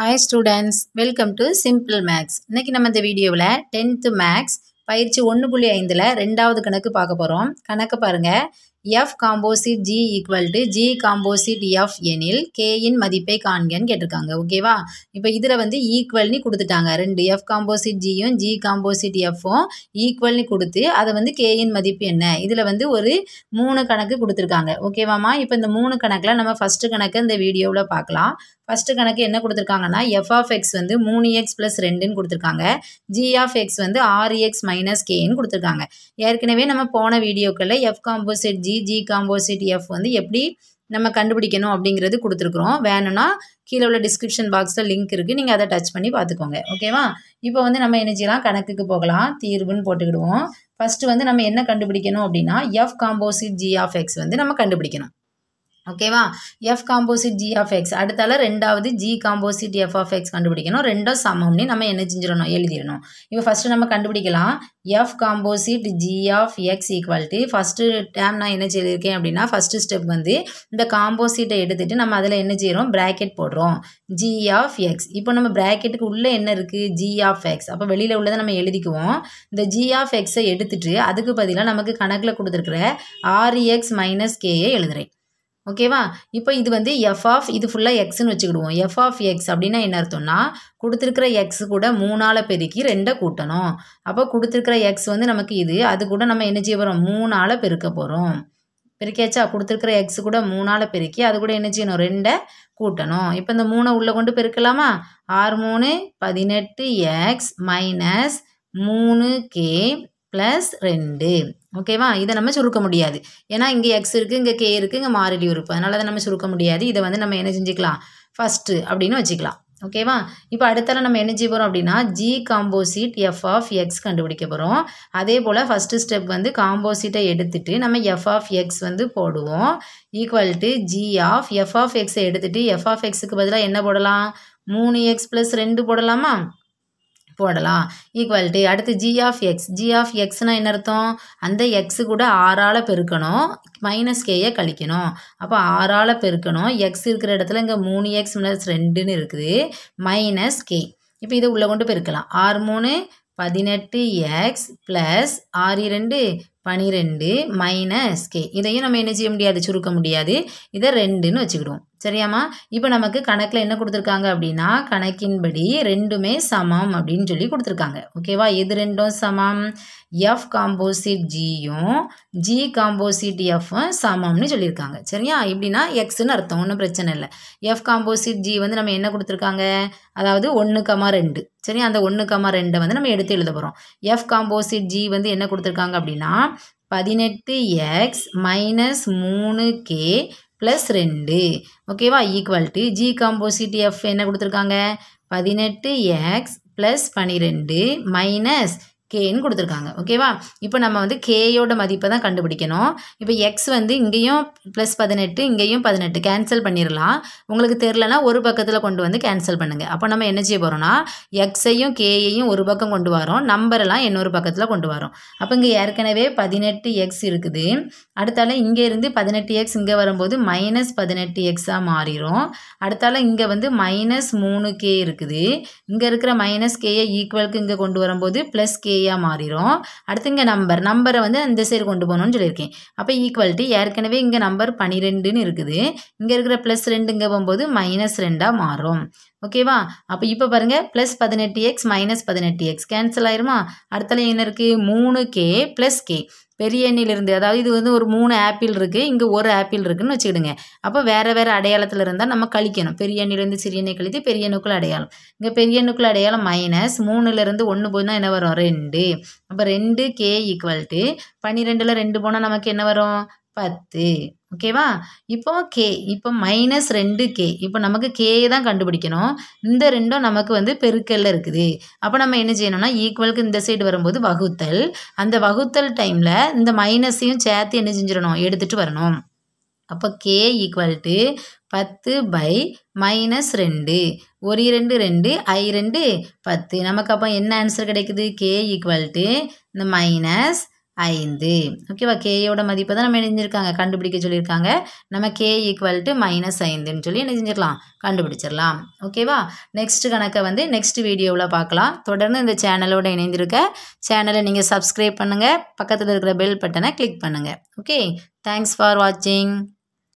hi students welcome to simple maths இன்றைக்கி நம்ம இந்த வீடியோவில் டென்த்து மேக்ஸ் பயிற்சி ஒன்று புள்ளி ஐந்தில் ரெண்டாவது கணக்கு பார்க்க போகிறோம் கணக்கு பாருங்கள் f composite g equal to g composite f எனில் கேயின் மதிப்பை காண்கன்னு கேட்டிருக்காங்க ஓகேவா இப்போ இதில் வந்து ஈக்குவல்னு கொடுத்துட்டாங்க ரெண்டு எஃப் காம்போசிட் ஜியும் ஜி காம்போசிட் எஃப்பும் ஈக்குவல்னு கொடுத்து அதை வந்து கேயின் மதிப்பு என்ன இதில் வந்து ஒரு மூணு கணக்கு கொடுத்துருக்காங்க ஓகேவாம்மா இப்போ இந்த மூணு கணக்கில் நம்ம ஃபஸ்ட்டு கணக்கு இந்த வீடியோவில் பார்க்கலாம் ஃபஸ்ட்டு கணக்கு என்ன கொடுத்துருக்காங்கன்னா எஃப் ஆஃப் எக்ஸ் வந்து மூணு எக்ஸ் ப்ளஸ் ரெண்டுன்னு கொடுத்துருக்காங்க ஜி ஆஃப் எக்ஸ் வந்து ஆறு எக்ஸ் மைனஸ் கேன்னு கொடுத்துருக்காங்க ஏற்கனவே நம்ம போன வீடியோக்களில் f composite g g composite f வந்து எப்படி நம்ம கண்டுபிடிக்கணும் அப்படிங்கிறது கொடுத்துருக்குறோம் வேணும்னா கீழே உள்ள டிஸ்கிரிப்ஷன் பாக்ஸில் லிங்க் இருக்குது நீங்கள் அதை டச் பண்ணி பார்த்துக்கோங்க ஓகேவா இப்போ வந்து நம்ம என்ன செய்யலாம் கணக்குக்கு போகலாம் தீர்வுன்னு போட்டுக்கிடுவோம் ஃபஸ்ட்டு வந்து நம்ம என்ன கண்டுபிடிக்கணும் அப்படின்னா f composite g of x வந்து நம்ம கண்டுபிடிக்கணும் ஓகேவா f composite g of x அடுத்தால ரெண்டாவது g composite f of x கண்டுபிடிக்கணும் ரெண்டும் சமம்னு நம்ம என்ன செஞ்சிடணும் எழுதிடணும் இப்போ ஃபஸ்ட்டு நம்ம கண்டுபிடிக்கலாம் f composite g of x equality first term நான் என்ன செய்திருக்கேன் அப்படின்னா ஃபஸ்ட்டு ஸ்டெப் வந்து இந்த காம்போசிட்டை எடுத்துகிட்டு நம்ம அதில் என்ன செய்கிறோம் ப்ராக்கெட் போடுறோம் ஜி ஆஃப் எக்ஸ் இப்போ நம்ம ப்ராக்கெட்டுக்கு உள்ளே என்ன இருக்குது ஜி ஆஃப் எக்ஸ் அப்போ வெளியில் உள்ளதை நம்ம எழுதிக்குவோம் இந்த ஜி ஆஃப் எக்ஸை எடுத்துகிட்டு அதுக்கு பதிலாக நமக்கு கணக்கில் கொடுத்துருக்குற ஆர்இஎக்ஸ் எக்ஸ் e மைனஸ் கேயை எழுதுகிறேன் ஓகேவா இப்போ இது வந்து எஃப் ஆஃப் இது ஃபுல்லாக எக்ஸ்னு வச்சுக்கிடுவோம் எஃப் ஆஃப் எக்ஸ் அப்படின்னா என்ன அர்த்தம்னா கொடுத்துருக்கிற எக்ஸ் கூட மூணால் பெருக்கி ரெண்டை கூட்டணும் அப்போ கொடுத்துருக்கிற எக்ஸ் வந்து நமக்கு இது அது கூட நம்ம என்ன செய்ய போகிறோம் மூணால் பெருக்க போகிறோம் பெருக்கியாச்சா கொடுத்துருக்கிற எக்ஸ் கூட மூணால் பெருக்கி அது கூட என்ன செய்யணும் ரெண்டை கூட்டணும் இப்போ இந்த மூணை உள்ளே கொண்டு பெருக்கலாமா ஆறு மூணு பதினெட்டு எக்ஸ் மைனஸ் மூணு கே ப்ளஸ் ரெண்டு ஓகேவா இதை நம்ம சுருக்க முடியாது ஏன்னா இங்கே எக்ஸ் இருக்குது இங்கே கே இருக்குது இங்கே மாறிலி உறுப்பு அதனால் அதை நம்ம சுருக்க முடியாது இதை வந்து நம்ம என்ன செஞ்சுக்கலாம் ஃபஸ்ட்டு அப்படின்னு வச்சுக்கலாம் ஓகேவா இப்போ அடுத்தால நம்ம என்ன செய்ய போகிறோம் அப்படின்னா g composite f of x கண்டுபிடிக்க போகிறோம் அதே போல் ஃபஸ்ட்டு ஸ்டெப் வந்து காம்போசிட்டை எடுத்துட்டு நம்ம எஃப் ஆஃப் எக்ஸ் வந்து போடுவோம் equal to g of f of எக்ஸை எடுத்துட்டு எஃப் ஆஃப் எக்ஸுக்கு பதிலாக என்ன போடலாம் மூணு எக்ஸ் ப்ளஸ் ரெண்டு போடலாமா போடலாம் ஈக்குவாலிட்டி அடுத்து g of x g of எக்ஸ்னால் என்ன அர்த்தம் அந்த எக்ஸு கூட ஆறால் பெருக்கணும் மைனஸ் கேயை கழிக்கணும் அப்போ ஆறால் பெருக்கணும் எக்ஸ் இருக்கிற இடத்துல இங்கே மூணு எக்ஸ் மைனஸ் ரெண்டுன்னு இருக்குது மைனஸ் கே இப்போ இதை உள்ளே கொண்டு பெருக்கலாம் ஆறு மூணு பதினெட்டு எக்ஸ் ப்ளஸ் ஆறு ரெண்டு பனிரெண்டு மைனஸ் கே இதையும் நம்ம என்ன செய்ய முடியாது சுருக்க முடியாது இதை ரெண்டுன்னு வச்சுக்கிடுவோம் சரியாம்மா இப்போ நமக்கு கணக்கில் என்ன கொடுத்துருக்காங்க அப்படின்னா கணக்கின்படி ரெண்டுமே சமம் அப்படின்னு சொல்லி கொடுத்துருக்காங்க ஓகேவா எது ரெண்டும் சமம் எஃப் காம்போசிட் ஜியும் ஜி காம்போசிட் எஃப்பும் சமம்னு சொல்லியிருக்காங்க சரியா எப்படின்னா எக்ஸ்னு அர்த்தம் ஒன்றும் பிரச்சனை இல்லை எஃப் காம்போசிட் ஜி வந்து நம்ம என்ன கொடுத்துருக்காங்க அதாவது ஒன்று கமா ரெண்டு சரி அந்த ஒன்று கமா ரெண்டை வந்து நம்ம எடுத்து எழுத போகிறோம் எஃப் காம்போசிட் ஜி வந்து என்ன கொடுத்துருக்காங்க அப்படின்னா பதினெட்டு எக்ஸ் மைனஸ் மூணு கே ப்ளஸ் ரெண்டு ஓகேவா equal to g composite f என்ன கொடுத்துருக்காங்க பதினெட்டு எக்ஸ் ப்ளஸ் பன்னிரெண்டு மைனஸ் கேன்னு கொடுத்துருக்காங்க ஓகேவா இப்போ நம்ம வந்து கேயோட மதிப்பை தான் கண்டுபிடிக்கணும் இப்போ எக்ஸ் வந்து இங்கேயும் ப்ளஸ் பதினெட்டு இங்கேயும் பதினெட்டு கேன்சல் பண்ணிடலாம் உங்களுக்கு தெரிலனா ஒரு பக்கத்தில் கொண்டு வந்து கேன்சல் பண்ணுங்கள் அப்போ நம்ம என்ன செய்ய போகிறோம்னா எக்ஸையும் கேயையும் ஒரு பக்கம் கொண்டு வரோம் நம்பரெல்லாம் இன்னொரு பக்கத்தில் கொண்டு வரோம் அப்போ இங்கே ஏற்கனவே பதினெட்டு எக்ஸ் இருக்குது அடுத்தால இங்கேருந்து பதினெட்டு எக்ஸ் இங்கே வரும்போது மைனஸ் பதினெட்டு எக்ஸாக மாறிடும் அடுத்தால இங்கே வந்து மைனஸ் மூணு கே இருக்குது இங்கே இருக்கிற மைனஸ் கேயை ஈக்குவலுக்கு இங்கே கொண்டு வரும்போது ப்ளஸ் கே ஏயாக மாறிடும் அடுத்து இங்கே நம்பர் நம்பரை வந்து அந்த சைடு கொண்டு போகணும்னு சொல்லியிருக்கேன் அப்போ ஈக்குவாலிட்டி ஏற்கனவே இங்கே நம்பர் பன்னிரெண்டுன்னு இருக்குது இங்கே இருக்கிற ப்ளஸ் ரெண்டு இங்கே போகும்போது மைனஸ் ரெண்டாக மாறும் ஓகேவா அப்போ இப்போ பாருங்கள் ப்ளஸ் பதினெட்டு எக்ஸ் மைனஸ் பதினெட்டு எக்ஸ் கேன்சல் ஆயிருமா அடுத்தல என்ன இருக்குது மூணு கே ப்ளஸ் கே பெரிய எண்ணிலிருந்து அதாவது இது வந்து ஒரு மூணு ஆப்பிள் இருக்குது இங்கே ஒரு ஆப்பிள் இருக்குதுன்னு வச்சுக்கிடுங்க அப்போ வேறு வேறு அடையாளத்தில் இருந்தால் நம்ம கழிக்கணும் பெரிய எண்ணிலேருந்து சிறிய எண்ணெய் கழித்து பெரிய எண்ணுக்குள் அடையாளம் இங்கே பெரிய எண்ணுக்குள் அடையாளம் மைனஸ் மூணுலேருந்து ஒன்று போனால் என்ன வரும் ரெண்டு அப்போ ரெண்டு கே ஈக்குவல் டு பன்னிரெண்டில் ரெண்டு போனால் நமக்கு என்ன வரும் பத்து ஓகேவா இப்போ கே இப்போ மைனஸ் ரெண்டு கே இப்போ நமக்கு கே தான் கண்டுபிடிக்கணும் இந்த ரெண்டும் நமக்கு வந்து பெருக்கல்ல இருக்குது அப்போ நம்ம என்ன செய்யணும்னா ஈக்குவலுக்கு இந்த சைடு வரும்போது வகுத்தல் அந்த வகுத்தல் டைமில் இந்த மைனஸையும் சேர்த்து என்ன செஞ்சிடணும் எடுத்துகிட்டு வரணும் அப்போ கே ஈக்குவல் டு பத்து பை மைனஸ் ரெண்டு ஒரு இரண்டு ரெண்டு ஐ ரெண்டு பத்து நமக்கு அப்போ என்ன ஆன்சர் கிடைக்குது கே ஈக்குவல் டு இந்த மைனஸ் ஐந்து ஓகேவா கேயோட மதிப்பை தான் நம்ம எழுதிருக்காங்க கண்டுபிடிக்க சொல்லியிருக்காங்க நம்ம கே ஈக்குவல் டு மைனஸ் ஐந்துன்னு சொல்லி என்ன கண்டுபிடிச்சிடலாம் ஓகேவா நெக்ஸ்ட் கணக்கை வந்து நெக்ஸ்ட் வீடியோவில் பார்க்கலாம் தொடர்ந்து இந்த சேனலோட இணைந்திருக்க சேனலை நீங்கள் சப்ஸ்கிரைப் பண்ணுங்கள் பக்கத்தில் இருக்கிற பெல் பட்டனை கிளிக் பண்ணுங்கள் ஓகே தேங்க்ஸ் ஃபார் வாட்சிங்